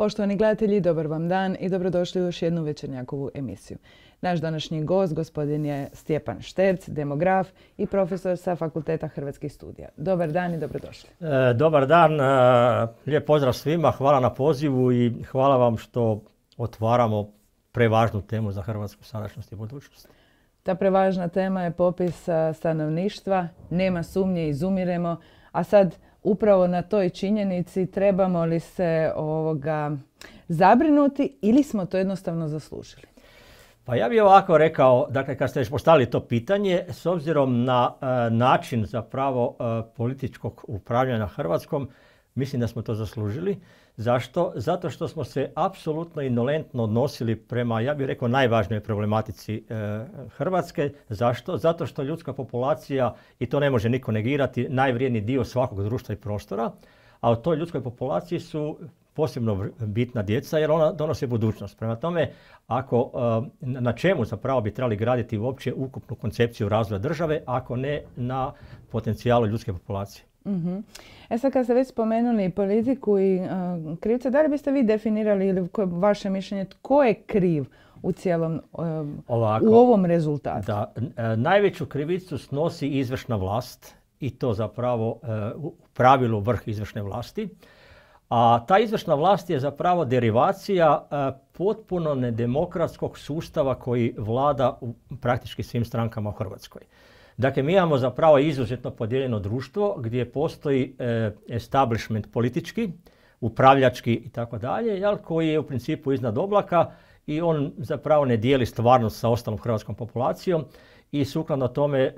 Poštovani gledatelji, dobar vam dan i dobrodošli u još jednu večernjakovu emisiju. Naš današnji gost, gospodin je Stjepan Šterc, demograf i profesor sa Fakulteta Hrvatskih studija. Dobar dan i dobrodošli. E, dobar dan, e, lijep pozdrav svima, hvala na pozivu i hvala vam što otvaramo prevažnu temu za Hrvatsku sadašnjost i budućnost. Ta prevažna tema je popis e, stanovništva, nema sumnje, izumiremo, a sad upravo na toj činjenici trebamo li se ovoga zabrinuti ili smo to jednostavno zaslužili? Pa ja bih ovako rekao, dakle kad ste već postavili to pitanje, s obzirom na e, način zapravo e, političkog upravljanja Hrvatskom, mislim da smo to zaslužili. Zašto? Zato što smo se apsolutno inolentno odnosili prema, ja bih rekao, najvažnijoj problematici e, Hrvatske. Zašto? Zato što ljudska populacija, i to ne može niko negirati, najvrijedniji dio svakog društva i prostora, a u toj ljudskoj populaciji su posebno bitna djeca jer ona donose budućnost. Prema tome, ako, e, na čemu zapravo bi trebali graditi uopće ukupnu koncepciju razvoja države, ako ne na potencijalu ljudske populacije? Mhm. E sad kad ste već spomenuli politiku i uh, da li biste vi definirali ili vaše mišljenje tko je kriv u cijelom, e, u ovom rezultatu? Da, e, najveću krivicu snosi izvršna vlast i to zapravo u pravilu vrh izvršne vlasti. A ta izvršna vlast je zapravo derivacija potpuno nedemokratskog sustava koji vlada u praktički svim strankama u Hrvatskoj. Dakle, mi imamo zapravo izuzetno podijeljeno društvo gdje postoji e, establishment politički, upravljački i tako dalje, koji je u principu iznad oblaka i on zapravo ne dijeli stvarnost sa ostalom hrvatskom populacijom i sukladno tome e,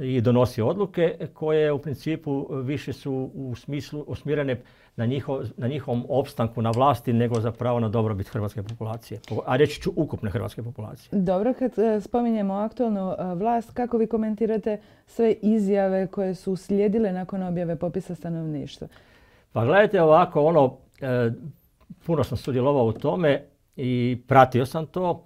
i donosi odluke koje u principu više su u smislu usmjerene na, njihom njihovom opstanku na vlasti nego za pravo na dobrobit hrvatske populacije, a reći ću ukupne hrvatske populacije. Dobro, kad e, spominjemo aktualnu e, vlast, kako vi komentirate sve izjave koje su slijedile nakon objave popisa stanovništva? Pa gledajte ovako, ono, puno sam sudjelovao u tome i pratio sam to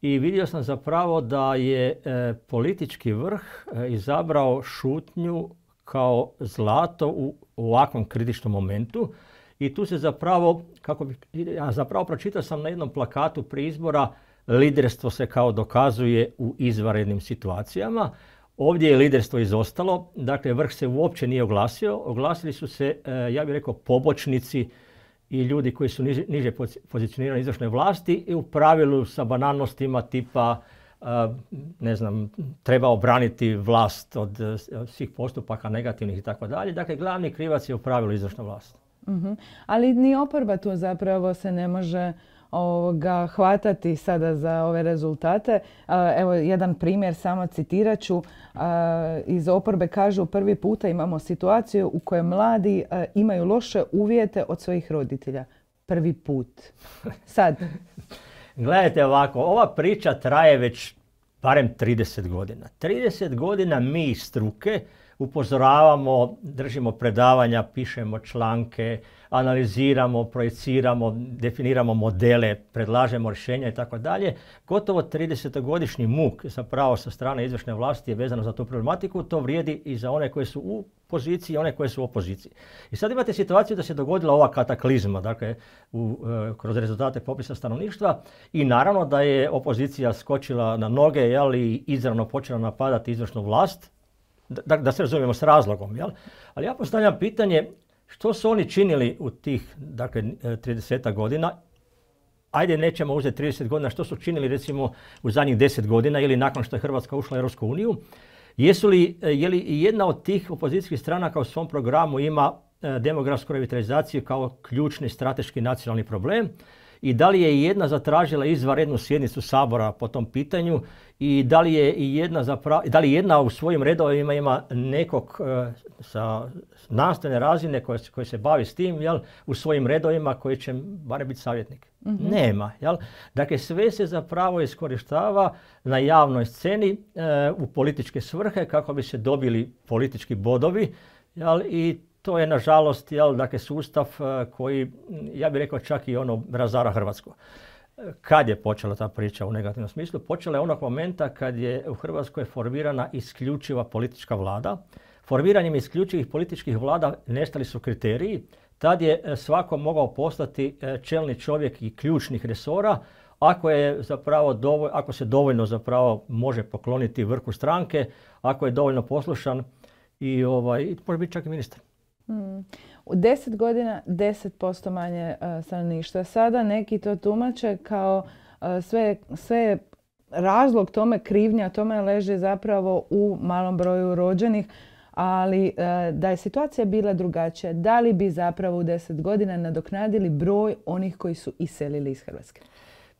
i vidio sam zapravo da je e, politički vrh e, izabrao šutnju kao zlato u ovakvom kritičnom momentu i tu se zapravo, kako bi, ja zapravo pročitao sam na jednom plakatu pri izbora liderstvo se kao dokazuje u izvanrednim situacijama. Ovdje je liderstvo izostalo, dakle vrh se uopće nije oglasio, oglasili su se, e, ja bih rekao, pobočnici i ljudi koji su niže, niže pozicionirani izvršnoj vlasti i u pravilu sa banalnostima tipa eh, ne znam, treba obraniti vlast od eh, svih postupaka negativnih i tako dalje. Dakle, glavni krivac je u pravilu izvršna vlast. Mhm. Ali ni oporba tu zapravo se ne može ovoga, hvatati sada za ove rezultate. E, evo jedan primjer samo citirat ću. E, iz oporbe kažu prvi puta imamo situaciju u kojoj mladi e, imaju loše uvjete od svojih roditelja. Prvi put. Sad. Gledajte ovako, ova priča traje već barem 30 godina. 30 godina mi iz struke upozoravamo, držimo predavanja, pišemo članke, analiziramo, projeciramo, definiramo modele, predlažemo rješenja i tako dalje. Gotovo 30-godišnji muk zapravo sa strane izvršne vlasti je vezano za tu problematiku. To vrijedi i za one koje su u poziciji i one koje su u opoziciji. I sad imate situaciju da se dogodila ova kataklizma, dakle, u, e, kroz rezultate popisa stanovništva i naravno da je opozicija skočila na noge, i izravno počela napadati izvršnu vlast, da, da se razumijemo s razlogom, jel? Ali ja postavljam pitanje što su oni činili u tih, dakle, 30 e, godina ajde nećemo uzeti 30 godina, što su činili recimo u zadnjih 10 godina ili nakon što je Hrvatska ušla u Europsku uniju, jesu li, e, je li jedna od tih opozicijskih stranaka u svom programu ima e, demografsku revitalizaciju kao ključni strateški nacionalni problem i da li je jedna zatražila izvanrednu sjednicu Sabora po tom pitanju i da li je jedna, da li jedna u svojim redovima ima nekog e, sa nastavne razine koji koje se bavi s tim jel, u svojim redovima koji će barem biti savjetnik. Mm-hmm. Nema. Jel? Dakle, sve se zapravo iskorištava na javnoj sceni e, u političke svrhe kako bi se dobili politički bodovi jel, i to je nažalost jel, dakle, sustav e, koji, ja bih rekao čak i ono, razara Hrvatsku. Kad je počela ta priča u negativnom smislu? Počela je onog momenta kad je u Hrvatskoj formirana isključiva politička vlada. Formiranjem isključivih političkih vlada nestali su kriteriji. Tad je e, svako mogao postati e, čelni čovjek i ključnih resora ako je zapravo dovolj, ako se dovoljno zapravo može pokloniti vrhu stranke, ako je dovoljno poslušan i ovaj, može biti čak i ministar. U deset godina 10% manje uh, stanovništva. Sada neki to tumače kao e, sve, sve razlog tome, krivnja tome leže zapravo u malom broju rođenih, ali e, da je situacija bila drugačija, da li bi zapravo u deset godina nadoknadili broj onih koji su iselili iz Hrvatske?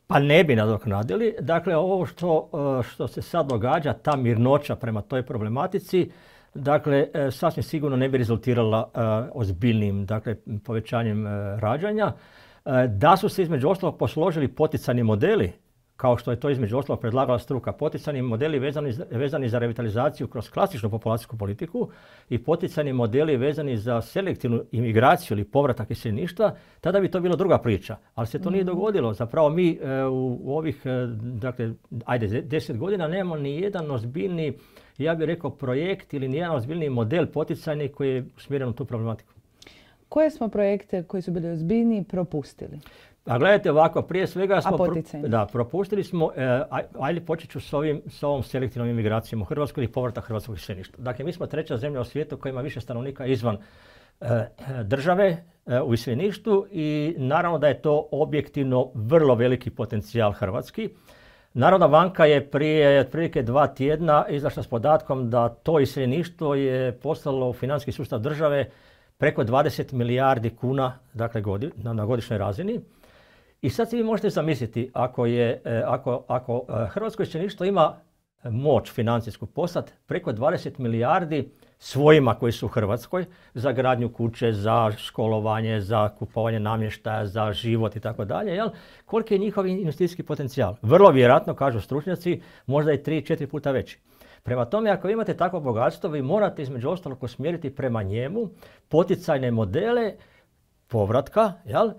Pa ne bi nadoknadili. Dakle, ovo što, što se sad događa, ta mirnoća prema toj problematici, dakle, e, sasvim sigurno ne bi rezultirala e, ozbiljnim dakle, povećanjem e, rađanja. Da su se između ostalog posložili poticani modeli, kao što je to između ostalog predlagala struka, poticani modeli vezani, vezani za revitalizaciju kroz klasičnu populacijsku politiku i poticani modeli vezani za selektivnu imigraciju ili povratak iseljeništva, tada bi to bila druga priča. Ali se to nije mhm. dogodilo. Zapravo mi u ovih, dakle, ajde, deset godina nemamo ni jedan ozbiljni ja bih rekao, projekt ili nijedan ozbiljniji model poticajni koji je usmjeren u tu problematiku. Koje smo projekte koji su bili ozbiljniji propustili? A gledajte ovako, prije svega smo... da, propustili smo, e, ajde počet ću s, ovim, s ovom selektivnom imigracijom u Hrvatskoj ili povrta hrvatskog iseljeništva. Dakle, mi smo treća zemlja u svijetu koja ima više stanovnika izvan e, države e, u iseljeništvu i naravno da je to objektivno vrlo veliki potencijal hrvatski. Narodna banka je prije otprilike dva tjedna izašla s podatkom da to iseljeništvo je poslalo u financijski sustav države preko 20 milijardi kuna dakle, na, godišnjoj razini. I sad si vi možete zamisliti, ako, je, e, ako, ako e, hrvatsko iseljeništvo ima E, moć financijsku poslati preko 20 milijardi svojima koji su u Hrvatskoj za gradnju kuće, za školovanje, za kupovanje namještaja, za život i tako dalje. Koliki je njihov investicijski potencijal? Vrlo vjerojatno, kažu stručnjaci, možda i 3 četiri puta veći. Prema tome, ako imate takvo bogatstvo, vi morate između ostalog usmjeriti prema njemu poticajne modele povratka, jel?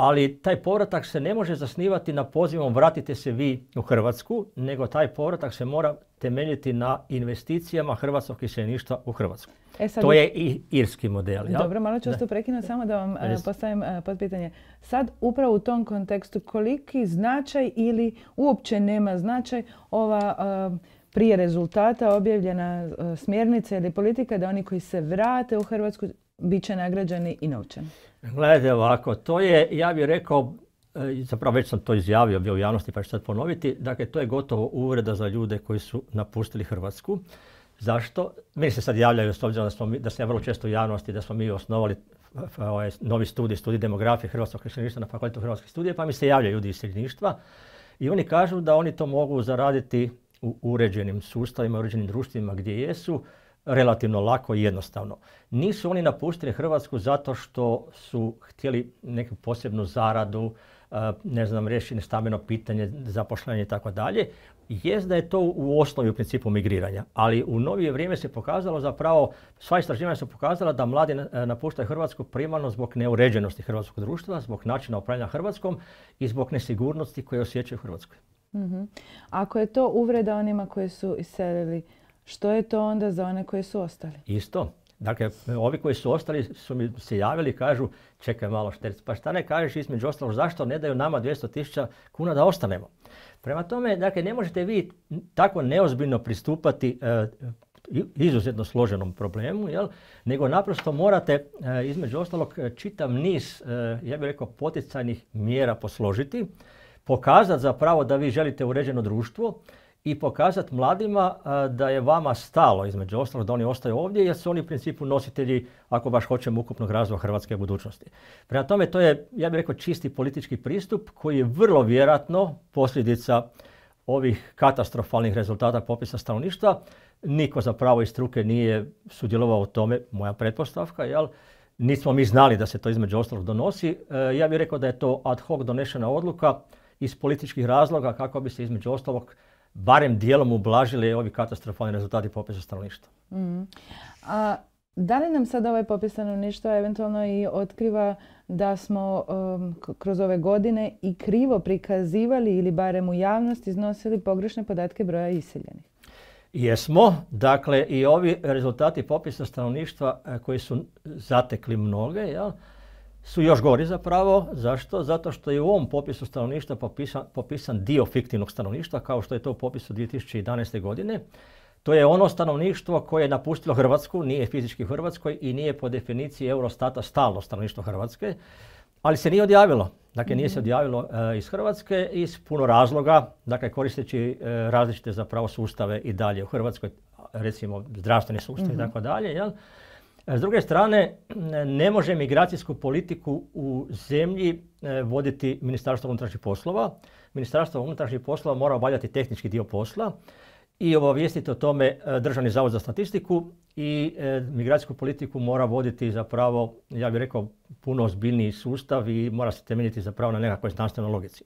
ali taj povratak se ne može zasnivati na pozivom vratite se vi u Hrvatsku, nego taj povratak se mora temeljiti na investicijama hrvatskog iseljeništva u Hrvatsku. E sad, to je i irski model. Ja? Dobro, malo ću vas tu prekinuti, samo da vam e, postavim uh, Sad upravo u tom kontekstu koliki značaj ili uopće nema značaj ova e, prije rezultata objavljena smjernica ili politika da oni koji se vrate u Hrvatsku bit će nagrađeni i novčani. Gledajte ovako, to je, ja bih rekao, e, zapravo već sam to izjavio bio u javnosti pa ću sad ponoviti, dakle to je gotovo uvreda za ljude koji su napustili Hrvatsku. Zašto? Meni se sad javljaju s obzirom da, smo da se ja vrlo često u javnosti da smo mi osnovali ovaj, novi studij, studij demografije Hrvatskog iseljeništva na Fakultetu Hrvatskih studije, pa mi se javljaju ljudi iz iseljeništva i oni kažu da oni to mogu zaraditi u uređenim sustavima, uređenim društvima gdje jesu, relativno lako i jednostavno. Nisu oni napustili Hrvatsku zato što su htjeli neku posebnu zaradu, e, ne znam, rješiti stambeno pitanje, zapošljanje i tako dalje. Jest da je to u osnovi u principu migriranja, ali u novije vrijeme se pokazalo zapravo, sva istraživanja su pokazala da mladi e, napuštaju Hrvatsku primarno zbog neuređenosti hrvatskog društva, zbog načina upravljanja Hrvatskom i zbog nesigurnosti koje osjećaju Hrvatskoj. Mhm. Ako je to uvreda onima koji su iselili što je to onda za one koji su ostali? Isto. Dakle, ovi koji su ostali su mi se javili, i kažu, čekaj malo šterc, pa šta ne kažeš između ostalog, zašto ne daju nama 200 tisuća kuna da ostanemo? Prema tome, dakle, ne možete vi tako neozbiljno pristupati e, izuzetno složenom problemu, jel? nego naprosto morate e, između ostalog čitav niz, e, ja bih rekao, poticajnih mjera posložiti, pokazati zapravo da vi želite uređeno društvo, i pokazati mladima da je vama stalo, između ostalog, da oni ostaju ovdje, jer su oni u principu nositelji, ako baš hoćemo, ukupnog razvoja Hrvatske budućnosti. Prema tome, to je, ja bih rekao, čisti politički pristup koji je vrlo vjerojatno posljedica ovih katastrofalnih rezultata popisa stanovništva. Niko zapravo iz struke nije sudjelovao u tome, moja pretpostavka, jel? Nismo mi znali da se to između ostalog donosi. E, ja bih rekao da je to ad hoc donešena odluka iz političkih razloga kako bi se između ostalog barem dijelom ublažili ovi katastrofalni rezultati popisa stanovništva. Mm. A da li nam sad ovaj popis stanovništva eventualno i otkriva da smo um, kroz ove godine i krivo prikazivali ili barem u javnost iznosili pogrešne podatke broja iseljenih? Jesmo. Dakle, i ovi rezultati popisa stanovništva e, koji su zatekli mnoge, jel? su još gori zapravo. Zašto? Zato što je u ovom popisu stanovništva popisan, dio fiktivnog stanovništva, kao što je to u popisu 2011. godine. To je ono stanovništvo koje je napustilo Hrvatsku, nije fizički u Hrvatskoj i nije po definiciji Eurostata stalno stanovništvo Hrvatske, ali se nije odjavilo. Dakle, nije se mhm. odjavilo e, iz Hrvatske iz puno razloga, dakle koristeći e, različite zapravo sustave i dalje u Hrvatskoj, recimo zdravstveni sustav i mhm. tako dalje, jel? S druge strane, ne može migracijsku politiku u zemlji e, voditi Ministarstvo unutrašnjih poslova. Ministarstvo unutrašnjih poslova mora obavljati tehnički dio posla i obavijestiti o tome e, Državni zavod za statistiku i e, migracijsku politiku mora voditi zapravo, ja bih rekao, puno ozbiljniji sustav i mora se temeljiti zapravo na nekakvoj znanstvenoj logici.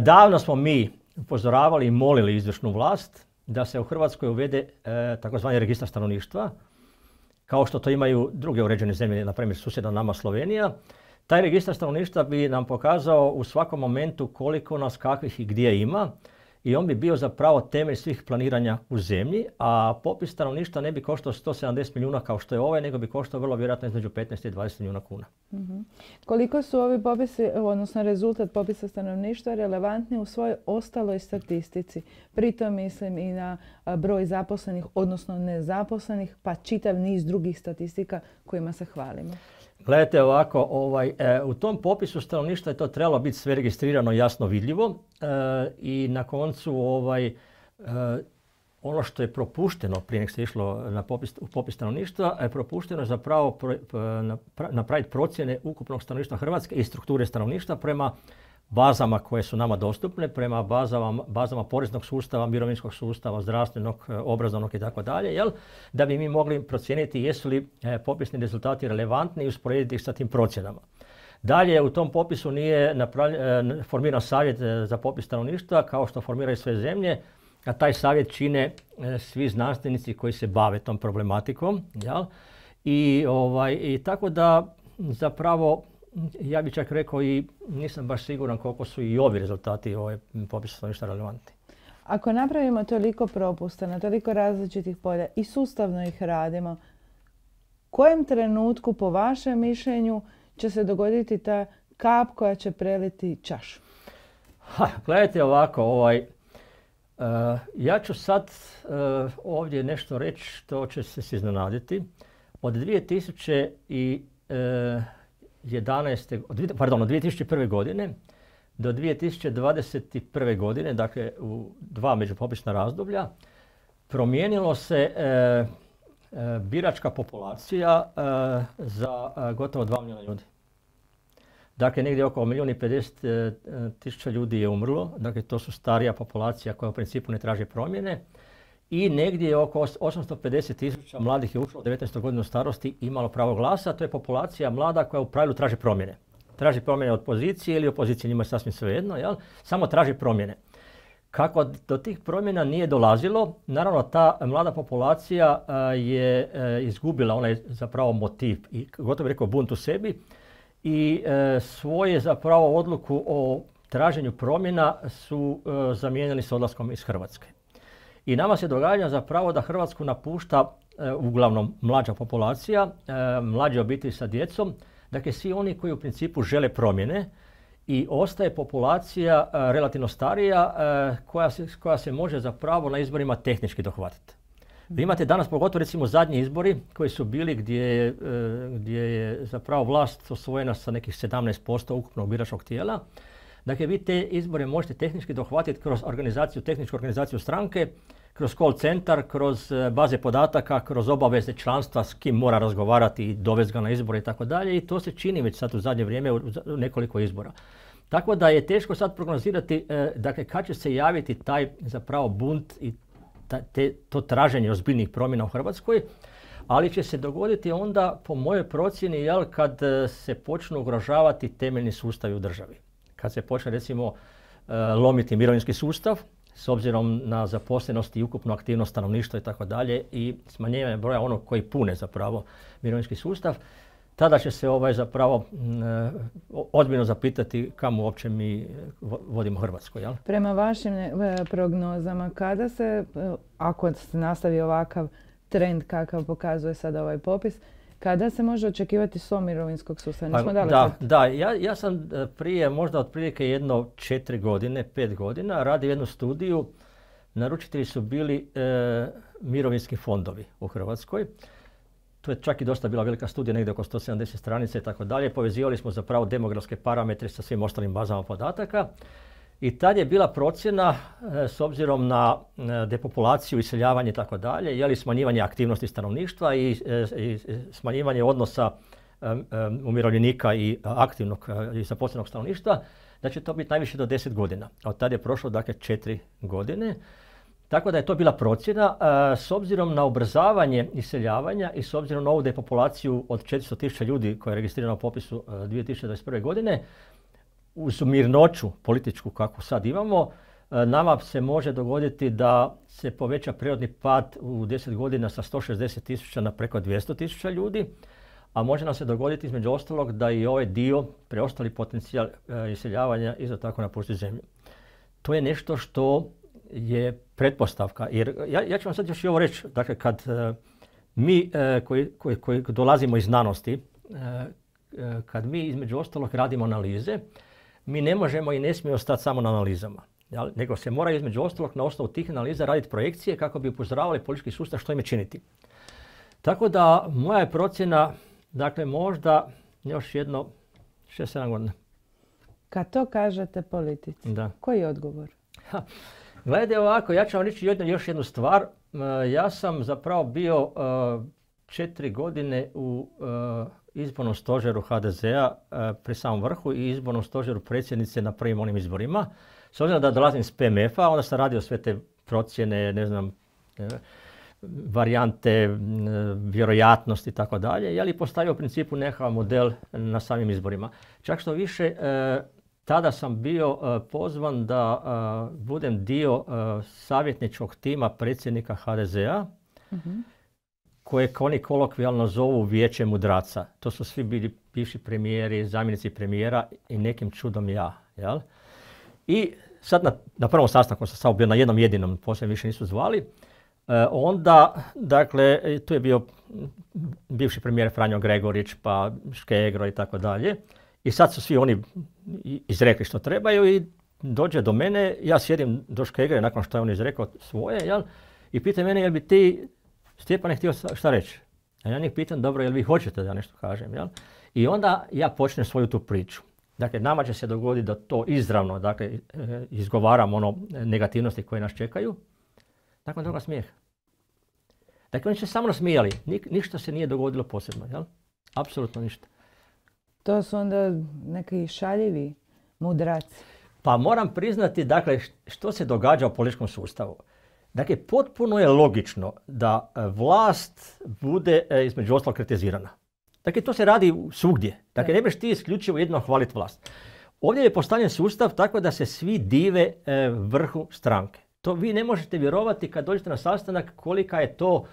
Davno smo mi upozoravali i molili izvršnu vlast da se u Hrvatskoj uvede takozvani registar stanovništva, kao što to imaju druge uređene zemlje, na primjer susjedna nama Slovenija, taj registar stanovništva bi nam pokazao u svakom momentu koliko nas kakvih i gdje ima, i on bi bio zapravo temelj svih planiranja u zemlji, a popis stanovništva ne bi koštao 170 milijuna kao što je ovaj, nego bi koštao vrlo vjerojatno između 15 i 20 milijuna kuna. Mhm. Koliko su ovi popisi, odnosno rezultat popisa stanovništva relevantni u svojoj ostaloj statistici? Pritom mislim i na broj zaposlenih, odnosno nezaposlenih, pa čitav niz drugih statistika kojima se hvalimo. Gledajte ovako, ovaj, e, u tom popisu stanovništva je to trebalo biti sve registrirano jasno vidljivo e, i na koncu ovaj, e, ono što je propušteno prije nek se išlo na popis, u popis stanovništva, je propušteno zapravo pro, napraviti procjene ukupnog stanovništva Hrvatske i strukture stanovništva prema bazama koje su nama dostupne, prema bazama, bazama poreznog sustava, mirovinskog sustava, zdravstvenog, e, obrazovnog i tako dalje, jel? Da bi mi mogli procijeniti jesu li e, popisni rezultati relevantni i usporediti ih sa tim procjenama. Dalje, u tom popisu nije e, formiran savjet za popis stanovništva, kao što formiraju sve zemlje, a taj savjet čine svi znanstvenici koji se bave tom problematikom, jel? I, ovaj, i tako da zapravo ja bih čak rekao i nisam baš siguran koliko su i ovi rezultati ovaj popisa ništa relevantni. Ako napravimo toliko propusta na toliko različitih polja i sustavno ih radimo, u kojem trenutku po vašem mišljenju će se dogoditi ta kap koja će preliti čašu? Ha, gledajte ovako, ovaj, e, ja ću sad e, ovdje nešto reći što će se iznenaditi. Od 2000 i e, 11, pardon, od 2001. godine do 2021. godine, dakle u dva međupopisna razdoblja, promijenilo se e, e, biračka populacija e, za gotovo 2 milijuna ljudi. Dakle, negdje oko milijun i 50 tisuća ljudi je umrlo, dakle to su starija populacija koja u principu ne traži promjene i negdje oko 850 tisuća mladih je ušlo 19. godinu starosti imalo pravo glasa. To je populacija mlada koja u pravilu traži promjene. Traži promjene od pozicije ili opozicije, njima je sasvim svejedno, jel? samo traži promjene. Kako do tih promjena nije dolazilo, naravno ta mlada populacija je e, izgubila onaj zapravo motiv i gotovo rekao bunt u sebi i e, svoje zapravo odluku o traženju promjena su e, zamijenili s odlaskom iz Hrvatske. I nama se događa zapravo da Hrvatsku napušta e, uglavnom mlađa populacija, e, mlađe obitelji sa djecom, dakle svi oni koji u principu žele promjene i ostaje populacija e, relativno starija e, koja se, koja se može zapravo na izborima tehnički dohvatiti. Vi imate danas pogotovo recimo zadnji izbori koji su bili gdje je, gdje je zapravo vlast osvojena sa nekih 17% ukupnog biračkog tijela. Dakle, vi te izbore možete tehnički dohvatiti kroz organizaciju, tehničku organizaciju stranke, kroz call centar, kroz e, baze podataka, kroz obaveze članstva s kim mora razgovarati i dovesti ga na izbore i tako dalje. I to se čini već sad u zadnje vrijeme u nekoliko izbora. Tako da je teško sad prognozirati e, dakle, kad će se javiti taj zapravo bunt i to traženje ozbiljnih promjena u Hrvatskoj, ali će se dogoditi onda po mojoj procjeni jel, kad e, se počnu ugrožavati temeljni sustavi u državi kad se počne recimo e, lomiti mirovinski sustav s obzirom na zaposlenost i ukupnu aktivnost stanovništva i tako dalje i smanjenje broja onog koji pune zapravo mirovinski sustav, tada će se ovaj zapravo e, odmjeno zapitati kamo uopće mi vodimo Hrvatsko. Jel? Prema vašim e, prognozama, kada se, ako se nastavi ovakav trend kakav pokazuje sada ovaj popis, kada se može očekivati SO mirovinskog sustava? Pa, da, da ja, ja, sam e, prije možda otprilike jedno četiri godine, pet godina radio jednu studiju. Naručitelji su bili e, mirovinski fondovi u Hrvatskoj. To je čak i dosta bila velika studija, negdje oko 170 stranica i tako dalje. Povezivali smo zapravo demografske parametre sa svim ostalim bazama podataka. I tad je bila procjena e, s obzirom na e, depopulaciju, iseljavanje i tako dalje, je li smanjivanje aktivnosti stanovništva i, e, smanjivanje odnosa umirovljenika i aktivnog i zaposlenog stanovništva, da će to biti najviše do 10 godina. od tada je prošlo dakle 4 godine. Tako da je to bila procjena. S obzirom na obrzavanje iseljavanja i s obzirom na ovu depopulaciju od 400.000 ljudi koja je registrirana u popisu 2021. godine, uz mirnoću političku kakvu sad imamo, e, nama se može dogoditi da se poveća prirodni pad u 10 godina sa 160 tisuća na preko 200 tisuća ljudi, a može nam se dogoditi između ostalog da i ovaj dio, preostali potencijal e, iseljavanja, isto tako napusti zemlju. To je nešto što je pretpostavka. Jer ja, ja ću vam sad još i ovo reći. Dakle, kad e, mi koji, koji, koji dolazimo iz znanosti, kad mi između ostalog radimo analize, mi ne možemo i ne smijemo stati samo na analizama. Nego se mora između ostalog na osnovu tih analiza raditi projekcije kako bi upozoravali politički sustav što im je činiti. Tako da moja je procjena, dakle možda još jedno šest, sedam godina. Kad to kažete politici, koji je odgovor? gledajte ovako, ja ću vam reći još jednu stvar. E, ja sam zapravo bio e, četiri godine u eh, izbornom stožeru HDZ-a eh, pri samom vrhu i izbornom stožeru predsjednice na prvim onim izborima. S obzirom da dolazim s PMF-a, onda sam radio sve te procjene, ne znam, eh, varijante, vjerojatnosti i tako dalje, je li postavio u principu nekakav model na samim izborima. Čak što više, tada sam bio pozvan da budem dio savjetničkog tima predsjednika HDZ-a, mhm koje oni kolokvijalno zovu vijeće mudraca. To su svi bili bivši premijeri, zamjenici premijera i nekim čudom ja. Jel? I sad na, na prvom sastanku sam samo bio na jednom jedinom, poslije više nisu zvali. E, onda, dakle, tu je bio bivši premijer Franjo Gregorić, pa Škegro i tako dalje. I sad su svi oni izrekli što trebaju i dođe do mene, ja sjedim do Škegre nakon što je on izrekao svoje, jel? I pita mene, jel bi ti Stjepan je htio šta reći. A ja njih pitam, dobro, jel vi hoćete da nešto kažem, jel? I onda ja počnem svoju tu priču. Dakle, nama će se dogoditi da to izravno, dakle, e, izgovaramo ono negativnosti koje nas čekaju. Nakon toga smijeh. Dakle, oni se samo smijali. ništa se nije dogodilo posebno, jel? Apsolutno ništa. To su onda neki šaljivi mudraci. Pa moram priznati, dakle, što se događa u političkom sustavu. Dakle, potpuno je logično da e, vlast bude e, između ostalog kritizirana. Dakle, to se radi svugdje. Dakle, ne biš ti isključivo jedno hvaliti vlast. Ovdje je postavljen sustav tako da se svi dive e, vrhu stranke. To vi ne možete vjerovati kad dođete na sastanak kolika je to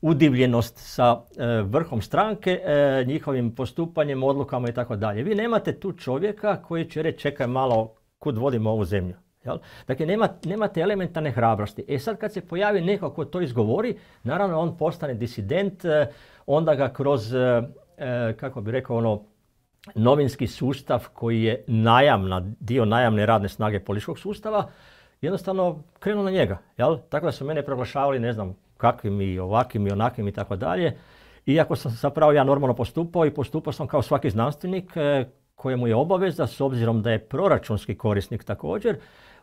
udivljenost sa vrhom stranke, njihovim postupanjem, odlukama i tako dalje. Vi nemate tu čovjeka koji će reći čekaj malo kud vodimo ovu zemlju. Jel? Dakle, nema, nemate elementarne hrabrosti. E sad kad se pojavi neko ko to izgovori, naravno on postane disident, e, onda ga kroz, e, e, kako bi rekao, ono, novinski sustav koji je najamna, dio najamne radne snage političkog sustava, jednostavno krenu na njega. Jel? Tako da su mene proglašavali, ne znam, kakvim i ovakvim i onakim i tako dalje. Iako sam zapravo ja normalno postupao i postupao sam kao svaki znanstvenik kojemu je obaveza s obzirom da je proračunski korisnik također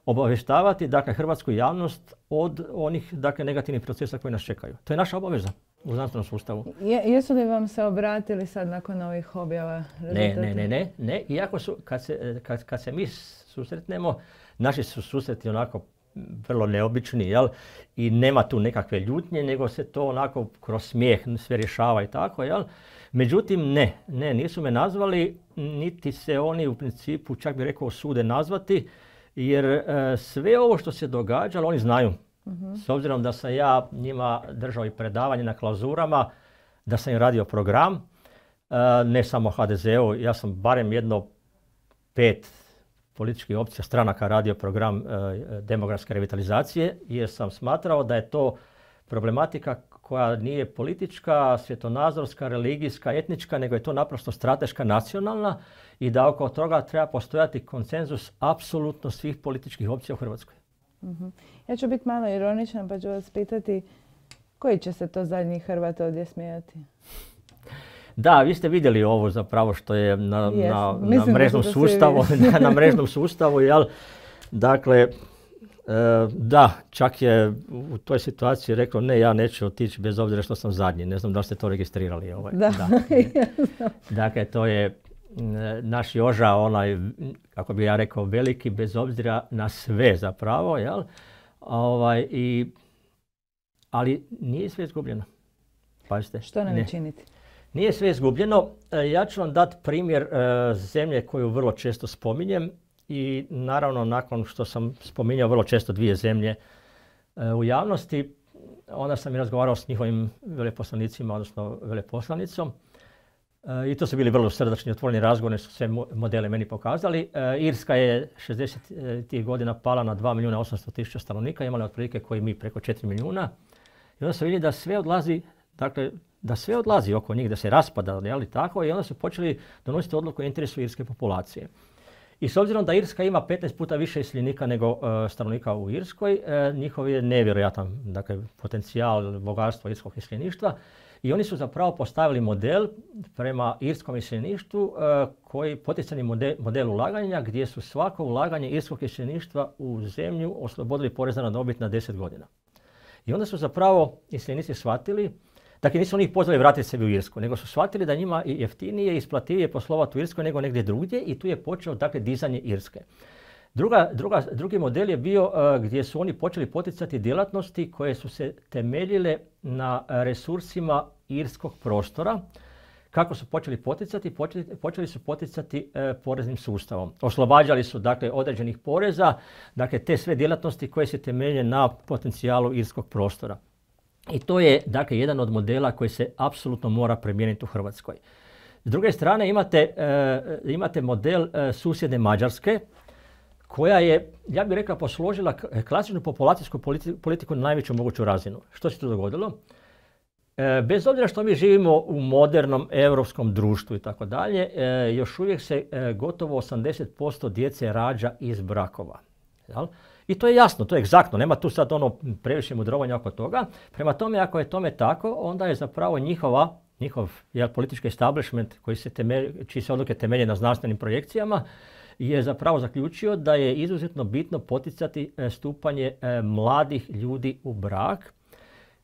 obavještavati dakle, hrvatsku javnost od onih dakle, negativnih procesa koji nas čekaju. To je naša obaveza u znanstvenom sustavu. Je, jesu li vam se obratili sad nakon ovih objava? Ne, ne, ne, ne, ne. Iako su, kad se, kad, kad se mi susretnemo, naši su susreti onako vrlo neobični, jel? I nema tu nekakve ljutnje, nego se to onako kroz smijeh sve rješava i tako, jel? Međutim, ne, ne, nisu me nazvali, niti se oni u principu, čak bi rekao, sude nazvati jer e, sve ovo što se događalo oni znaju. Mhm. S obzirom da sam ja njima držao i predavanje na klauzurama, da sam im radio program, e, ne samo HDZ-u, ja sam barem jedno pet političkih opcija stranaka radio program e, demografske revitalizacije jer sam smatrao da je to problematika koja nije politička, svjetonazorska, religijska, etnička, nego je to naprosto strateška, nacionalna i da oko toga treba postojati konsenzus apsolutno svih političkih opcija u Hrvatskoj. Mhm. Ja ću biti malo ironičan pa ću vas pitati koji će se to zadnji Hrvat ovdje smijati? Da, vi ste vidjeli ovo zapravo što je na, mrežnom sustavu, mrežnom sustavu, jel? Dakle, E, da, čak je u toj situaciji rekao ne, ja neću otići bez obzira što sam zadnji. Ne znam da li ste to registrirali. Ovaj. Da. da. dakle, to je naš Joža, onaj, kako bi ja rekao, veliki, bez obzira na sve zapravo, jel? Ovaj, i, ali nije sve izgubljeno. Pazite. Što nam ne činiti? Nije sve izgubljeno. E, ja ću vam dati primjer e, zemlje koju vrlo često spominjem, i naravno nakon što sam spominjao vrlo često dvije zemlje e, u javnosti, onda sam i razgovarao s njihovim veleposlanicima, odnosno veleposlanicom. E, I to su bili vrlo srdačni, otvoreni razgovori, su sve modele meni pokazali. E, Irska je 60. godina pala na 2 milijuna 800 tisuća stanovnika, imala otprilike koji mi preko 4 milijuna. I onda se vidjeli da sve odlazi, dakle, da sve odlazi oko njih, da se raspada, ali tako? I onda su počeli donositi odluku o interesu irske populacije. I s obzirom da Irska ima 15 puta više iseljenika nego e, stanovnika u Irskoj, e, njihov je nevjerojatan dakle, potencijal bogatstva irskog iseljeništva. I oni su zapravo postavili model prema irskom iseljeništvu e, koji poticani model, model ulaganja gdje su svako ulaganje irskog isljeništva u zemlju oslobodili poreza na dobit na 10 godina. I onda su zapravo iseljenici shvatili Dakle, nisu oni pozvali vratiti se u Irsku, nego su shvatili da njima i jeftinije i isplativije poslovati u Irskoj nego negdje drugdje i tu je počeo dakle, dizanje Irske. Druga, druga, drugi model je bio e, gdje su oni počeli poticati djelatnosti koje su se temeljile na resursima irskog prostora. Kako su počeli poticati? Počeli, su poticati e, poreznim sustavom. Oslobađali su dakle određenih poreza, dakle te sve djelatnosti koje se temelje na potencijalu irskog prostora. I to je dakle jedan od modela koji se apsolutno mora promijeniti u Hrvatskoj. S druge strane imate, eh, imate model eh, susjedne Mađarske koja je, ja bih rekao, posložila eh, klasičnu populacijsku politiku na najveću moguću razinu. Što se to dogodilo? bez obzira što mi živimo u modernom europskom društvu i tako dalje, još uvijek se gotovo 80% djece rađa iz brakova. Jel? I to je jasno, to je egzaktno, nema tu sad ono previše mudrovanja oko toga. Prema tome, ako je tome tako, onda je zapravo njihova njihov jel, politički establishment koji se temelj, čiji se odluke temelje na znanstvenim projekcijama je zapravo zaključio da je izuzetno bitno poticati e, stupanje e, mladih ljudi u brak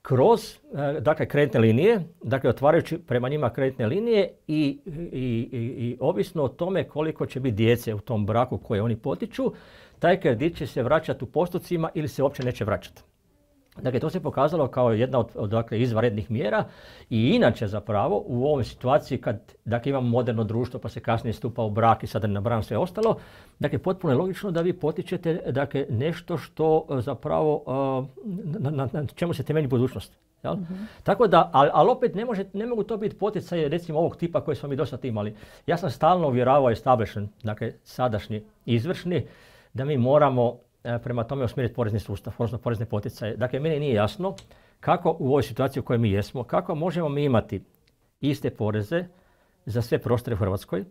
kroz e, dakle, kreditne linije, dakle otvarajući prema njima kreditne linije i, i, i, i ovisno o tome koliko će biti djece u tom braku koje oni potiču, taj kredit će se vraćati u postocima ili se uopće neće vraćati. Dakle, to se pokazalo kao jedna od, od dakle, izvanrednih mjera i inače zapravo u ovoj situaciji kad dakle, imamo moderno društvo pa se kasnije stupa u brak i sada ne nabram sve ostalo, dakle, potpuno je logično da vi potičete dakle, nešto što e, zapravo, e, na, na, na čemu se temelji budućnost. Jel? mm Tako da, ali opet ne, može, ne mogu to biti poticaj recimo ovog tipa koji smo mi do sad imali. Ja sam stalno uvjeravao establishment, dakle sadašnji izvršni, da mi moramo e, prema tome usmjeriti porezni sustav, odnosno porezne poticaje. Dakle, meni nije jasno kako u ovoj situaciji u kojoj mi jesmo, kako možemo mi imati iste poreze za sve prostore u Hrvatskoj,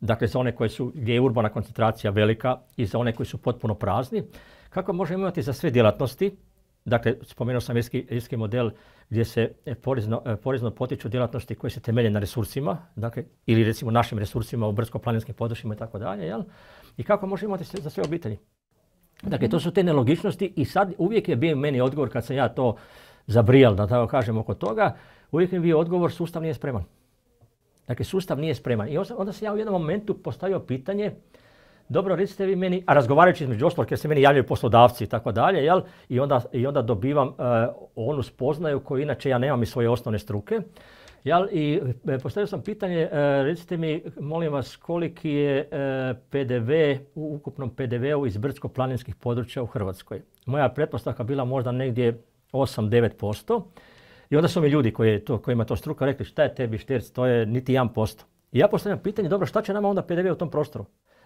dakle za one koje su, gdje je urbana koncentracija velika i za one koji su potpuno prazni, kako možemo imati za sve djelatnosti, dakle spomenuo sam irski, model gdje se e, porezno, e, porezno potiču djelatnosti koje se temelje na resursima, dakle ili recimo našim resursima u brdsko-planinskim područjima i tako dalje, jel? i kako može imati za sve obitelji. Dakle, to mhm. su te nelogičnosti i sad uvijek je bio meni odgovor kad sam ja to zabrijal, da tako kažem, oko toga, uvijek mi je bio odgovor sustav nije spreman. Dakle, sustav nije spreman. I onda sam ja u jednom momentu postavio pitanje, dobro, recite vi meni, a razgovarajući između ostalog, jer se meni javljaju poslodavci i tako dalje, I onda, dobivam e, onu spoznaju koju inače ja nemam iz svoje osnovne struke. Ja I e, postavio sam pitanje, e, recite mi, molim vas, koliki je e, PDV u ukupnom PDV-u iz brdsko-planinskih područja u Hrvatskoj? Moja pretpostavka bila možda negdje 8-9%. I onda su mi ljudi koji je to, kojima to struka rekli šta je tebi šterc, to je niti 1%. I ja postavljam pitanje, dobro šta će nama onda PDV u tom prostoru?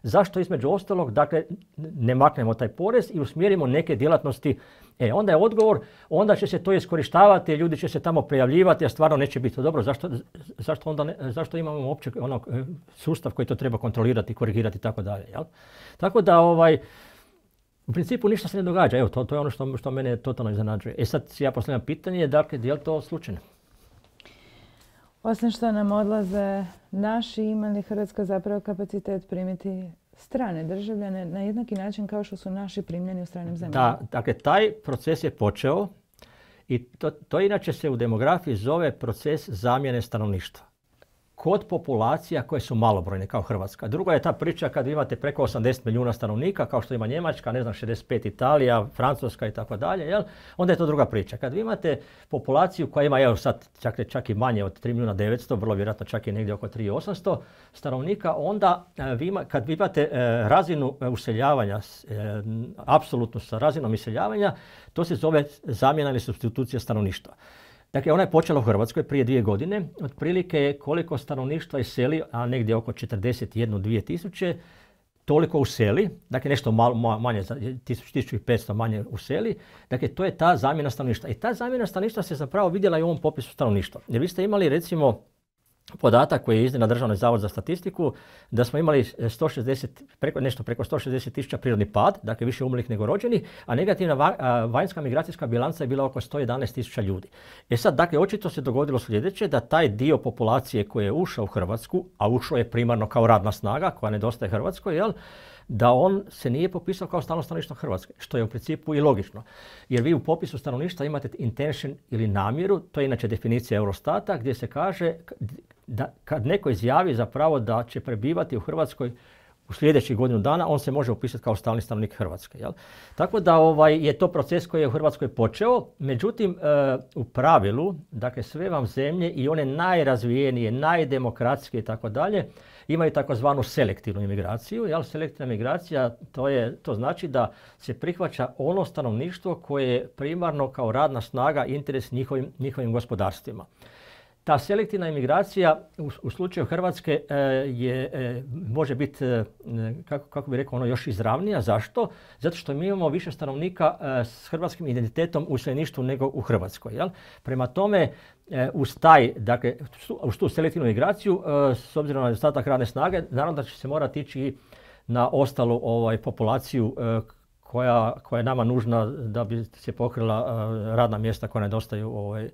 zašto između ostalog dakle, ne maknemo taj porez i usmjerimo neke djelatnosti. E, onda je odgovor, onda će se to iskorištavati, ljudi će se tamo prijavljivati, a stvarno neće biti dobro. Zašto, zašto, onda zašto imamo uopće ono, e, sustav koji to treba kontrolirati, korigirati i tako dalje. Tako da ovaj, u principu ništa se ne događa. Evo, to, to je ono što, što mene totalno iznenađuje. E sad ja postavljam pitanje, dakle, je li to slučajno? osim što nam odlaze naši, ima li Hrvatska zapravo kapacitet primiti strane državljane na jednaki način kao što su naši primljeni u stranim zemljama? Da, dakle, taj proces je počeo i to, to inače se u demografiji zove proces zamjene stanovništva kod populacija koje su malobrojne kao Hrvatska. Druga je ta priča kad imate preko 80 milijuna stanovnika kao što ima Njemačka, ne znam 65 Italija, Francuska i tako dalje, jel? Onda je to druga priča. Kad vi imate populaciju koja ima evo sad čak, čak i manje od 3 milijuna 900, vrlo vjerojatno čak i negdje oko 3 800 stanovnika, onda e, vi kad vi imate e, razinu e, useljavanja eh, apsolutno sa razinom iseljavanja, to se zove zamjena ili substitucija stanovništva. Dakle, ona je počela u Hrvatskoj prije dvije godine. Otprilike je koliko stanovništva iseli, a negdje oko 41-2 tisuće, toliko useli, dakle nešto malo manje, 1500 manje useli, dakle to je ta zamjena stanovništva. I ta zamjena stanovništva se zapravo vidjela i u ovom popisu stanovništva. Jer vi ste imali recimo podatak koji je iznio na Državni zavod za statistiku, da smo imali 160, e, preko, nešto preko 160 tisuća prirodni pad, dakle više umrlih nego rođenih, a negativna vanjska migracijska bilanca je bila oko 111 tisuća ljudi. E sad, dakle, očito se dogodilo sljedeće da taj dio populacije koji je ušao u Hrvatsku, a ušao je primarno kao radna snaga koja nedostaje Hrvatskoj, jel? da on se nije popisao kao stalno stanovništvo Hrvatske, što je u principu i logično. Jer vi u popisu stanovništva imate intention ili namjeru, to je inače definicija Eurostata, gdje se kaže da kad neko izjavi zapravo da će prebivati u Hrvatskoj u sljedećih godinu dana, on se može upisati kao stalni stanovnik Hrvatske. Jel? Tako da ovaj, je to proces koji je u Hrvatskoj počeo. Međutim, e, u pravilu, dakle sve vam zemlje i one najrazvijenije, najdemokratske i tako dalje, imaju takozvanu selektivnu imigraciju. Jel? Selektivna imigracija to, je, to znači da se prihvaća ono stanovništvo koje je primarno kao radna snaga interes njihovim, njihovim gospodarstvima. Ta selektivna imigracija u, slučaju Hrvatske e, je, e, može biti, e, kako, kako bi rekao, ono još izravnija. Zašto? Zato što mi imamo više stanovnika s hrvatskim identitetom u sljeništu nego u Hrvatskoj. Jel? Prema tome, uz, taj, dakle, uz tu selektivnu migraciju, s obzirom na nedostatak radne snage, naravno da će se morati ići na ostalu ovaj, populaciju koja, koja je nama nužna da bi se pokrila radna mjesta koja nedostaju ovaj,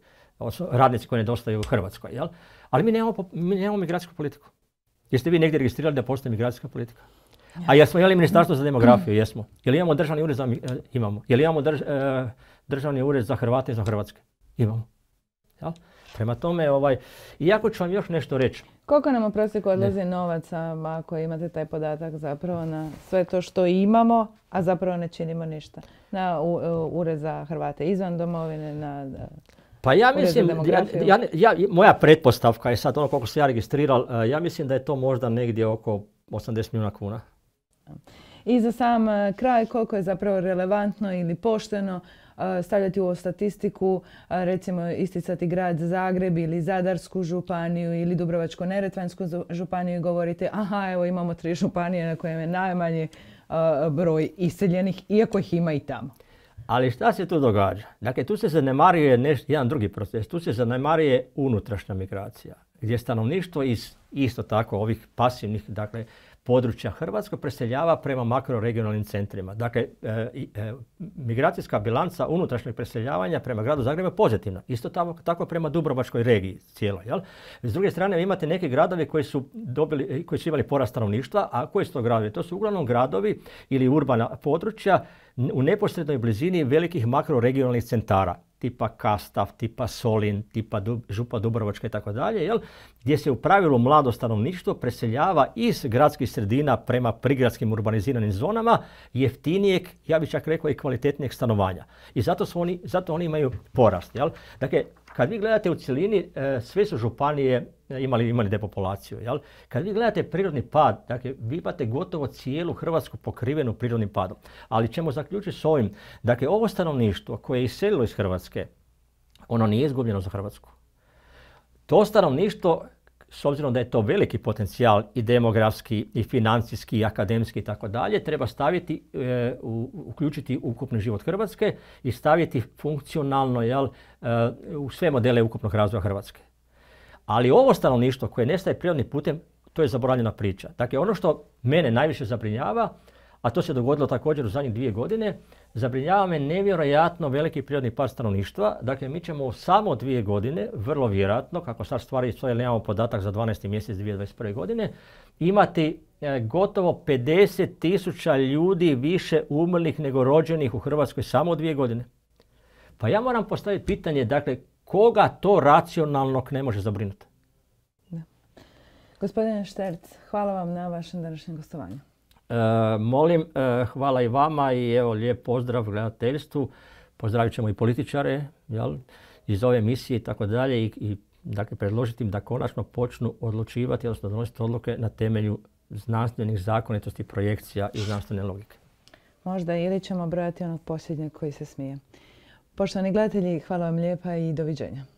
radnici koji nedostaju u Hrvatskoj. Jel? Ali mi nemamo, nemamo migracijsku politiku. Jeste vi negdje registrirali da postoji migracijska politika? Ja. A jesmo li ministarstvo za demografiju? Jesmo. Jel imamo državni ured za... Eh, imamo. Jel imamo eh, državni ured za Hrvate za Hrvatske? Imamo. Jel? Prema tome, ovaj, iako ću vam još nešto reći. Koliko nam u prosjeku odlazi novaca ako imate taj podatak zapravo na sve to što imamo, a zapravo ne činimo ništa? Na u, ured za Hrvate izvan domovine, na... Pa ja mislim, ja, ja, moja pretpostavka je sad ono koliko se ja registriral, e, ja mislim da je to možda negdje oko 80 milijuna kuna. I za sam e, kraj, koliko je zapravo relevantno ili pošteno e, stavljati u statistiku, recimo isticati grad Zagreb ili Zadarsku županiju ili Dubrovačko-Neretvansku županiju i govoriti aha, evo imamo tri županije na kojem je najmanji broj iseljenih, iako ih ima i tamo. Ali šta se tu događa? Dakle, tu se zanemaruje neš, jedan drugi proces, tu se zanemaruje unutrašnja migracija, gdje stanovništvo iz isto tako ovih pasivnih, dakle, područja Hrvatske preseljava prema makroregionalnim centrima. Dakle, e, e, migracijska bilanca unutrašnjeg preseljavanja prema gradu Zagrebu je pozitivna. Isto tako, prema Dubrovačkoj regiji cijeloj. Jel? S druge strane, imate neke gradovi koji su, dobili, koji su imali porast stanovništva, a koji su to gradovi? To su uglavnom gradovi ili urbana područja u neposrednoj blizini velikih makroregionalnih centara tipa Kastav, tipa Solin, tipa Župa Dubrovačka i tako dalje, jel? gdje se u pravilu mlado stanovništvo preseljava iz gradskih sredina prema prigradskim urbaniziranim zonama jeftinijeg, ja bih čak rekao i kvalitetnijeg stanovanja. I zato, su oni, zato oni imaju porast. Jel? Dakle, kad vi gledate u cjelini, e, sve su županije e, imali, imali depopulaciju. Jel? Kad vi gledate prirodni pad, dakle, vi imate gotovo cijelu Hrvatsku pokrivenu prirodnim padom. Ali ćemo zaključiti s ovim. Dakle, ovo stanovništvo koje je iselilo iz Hrvatske, ono nije izgubljeno za Hrvatsku. To stanovništvo s obzirom da je to veliki potencijal i demografski i financijski i akademski i tako dalje, treba staviti, e, uključiti u, uključiti ukupni život Hrvatske i staviti funkcionalno jel, e, u sve modele ukupnog razvoja Hrvatske. Ali ovo stanovništvo koje nestaje prirodnim putem, to je zaboravljena priča. Dakle, ono što mene najviše zabrinjava a to se dogodilo također u zadnjih dvije godine, zabrinjava me nevjerojatno veliki prirodni pad stanovništva. Dakle, mi ćemo samo dvije godine, vrlo vjerojatno, kako sad stvari stoje, nemamo podatak za 12. mjesec 2021. godine, imati e, gotovo 50 tisuća ljudi više umrlih nego rođenih u Hrvatskoj samo dvije godine. Pa ja moram postaviti pitanje, dakle, koga to racionalnog ne može zabrinuti? Gospodine Šterc, hvala vam na vašem današnjem gostovanju. E, molim, e, hvala i vama i evo lijep pozdrav gledateljstvu. Pozdravit ćemo i političare iz ove emisije i tako dalje i dakle, predložiti im da konačno počnu odlučivati, odnosno donositi odluke na temelju znanstvenih zakonitosti, projekcija i znanstvene logike. Možda ili ćemo brojati onog posljednjeg koji se smije. Poštovani gledatelji, hvala vam lijepa i doviđenja.